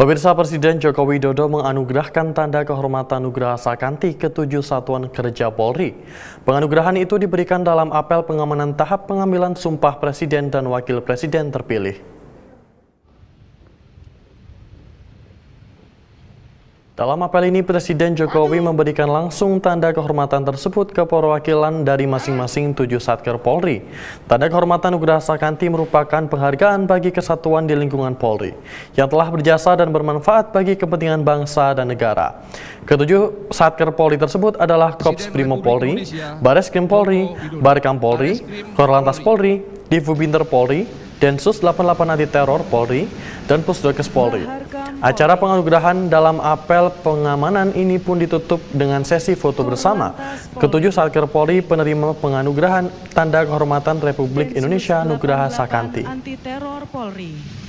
Pemirsa Presiden Joko Widodo menganugerahkan tanda kehormatan Nugraha Sakanti ke tujuh satuan kerja Polri. Penganugerahan itu diberikan dalam apel pengamanan tahap pengambilan sumpah Presiden dan Wakil Presiden terpilih. Dalam apel ini, Presiden Jokowi memberikan langsung tanda kehormatan tersebut ke perwakilan dari masing-masing tujuh Satker Polri. Tanda kehormatan Nugraha Sakanti merupakan penghargaan bagi kesatuan di lingkungan Polri, yang telah berjasa dan bermanfaat bagi kepentingan bangsa dan negara. Ketujuh Satker Polri tersebut adalah Kops Primo Polri, Baris Krim Polri, Barkam Polri, Korlantas Polri, Binter Polri, Densus 88 Anti Teror Polri, dan Pusdokes Polri. Acara penganugerahan dalam apel pengamanan ini pun ditutup dengan sesi foto bersama. Ketujuh Satker Polri penerima penganugerahan Tanda Kehormatan Republik Indonesia Nugraha Sakanti. Anti Teror Polri.